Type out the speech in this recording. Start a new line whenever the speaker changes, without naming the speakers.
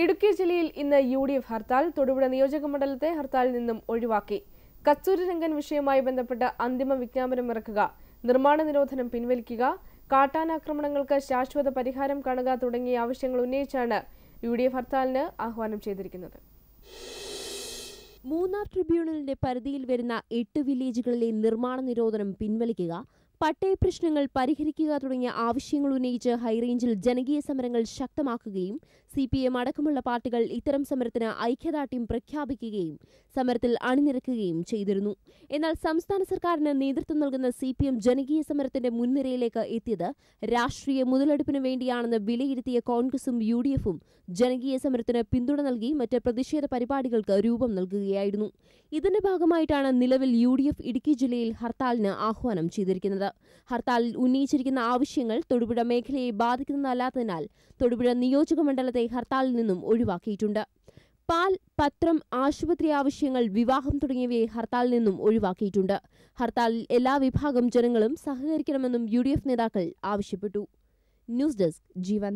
ഇടുക്കി ജില്ലയിൽ ഇന്ന് U D F hartal Thodupuzha നിയോജക മണ്ഡലത്തെ ഹർത്താലിൽ നിന്നും ഒഴിവാക്കി കസ്തൂരിരംഗൻ വിഷയവുമായി ബന്ധപ്പെട്ട് അന്തിമ വിജ്ഞാപനം ഇറക്കുക നിർമ്മാണ നിരോധനം പിൻവലിക്കുക കാട്ടാനാക്രമണങ്ങൾക്ക് ശാശ്വത പരിഹാരം കാണുക തുടങ്ങിയ ആവശ്യങ്ങൾ ഉന്നയിച്ചാണ് യു ഡി എഫ് ഹർത്താലിന് ആഹ്വാനം ചെയ്തിരിക്കുന്നത് മൂന്നാർ ട്രിബ്യൂണലിന്റെ
പരിധിയിൽ വരുന്ന എട്ട് വില്ലേജുകളിലെ നിർമ്മാണ നിരോധനം പിൻവലിക്കുക പട്ടയ പ്രശ്നങ്ങൾ പരിഹരിക്കുക തുടങ്ങിയ ആവശ്യങ്ങൾ ഉന്നയിച്ച് ഹൈറേഞ്ചിൽ ജനകീയ സമരങ്ങൾ ശക്തമാക്കുകയും സി പി എം അടക്കമുള്ള പാർട്ടികൾ ഇത്തരം സമരത്തിന് ഐക്യദാർഢ്യം പ്രഖ്യാപിക്കുകയും സമരത്തിൽ അണിനിരക്കുകയും ചെയ്തിരുന്നു എന്നാൽ സംസ്ഥാന സർക്കാരിന് നേതൃത്വം നൽകുന്ന സി പി എം ജനകീയ സമരത്തിന്റെ മുൻനിരയിലേക്ക് എത്തിയത് രാഷ്ട്രീയ മുതലെടുപ്പിന് വേണ്ടിയാണെന്ന് വിലയിരുത്തിയ കോൺഗ്രസും യു ഡി എഫും ജനകീയ സമരത്തിന് പിന്തുണ നൽകി മറ്റ് പ്രതിഷേധ പരിപാടികൾക്ക് രൂപം നൽകുകയായിരുന്നു ഇതിന്റെ ഭാഗമായിട്ടാണ് നിലവിൽ യു ഡി എഫ് ഇടുക്കി ജില്ലയിൽ ഹർത്താലിന് ആഹ്വാനം ചെയ്തിരിക്കുന്നത് ഹർത്താലിൽ ഉന്നയിച്ചിരിക്കുന്ന ആവശ്യങ്ങൾ തൊടുപുഴ മേഖലയെ ബാധിക്കുന്നതല്ലാത്തതിനാൽ തൊടുപുഴ നിയോജക മണ്ഡലത്തെ ഹർത്താലിൽ നിന്നും ഒഴിവാക്കിയിട്ടുണ്ട് പാൽ പത്രം ആശുപത്രി ആവശ്യങ്ങൾ വിവാഹം തുടങ്ങിയവയെ ഹർത്താലിൽ നിന്നും ഒഴിവാക്കിയിട്ടുണ്ട് ഹർത്താലിൽ എല്ലാ വിഭാഗം ജനങ്ങളും സഹകരിക്കണമെന്നും യു നേതാക്കൾ ആവശ്യപ്പെട്ടു ന്യൂസ് ഡെസ്ക് ജീവൻ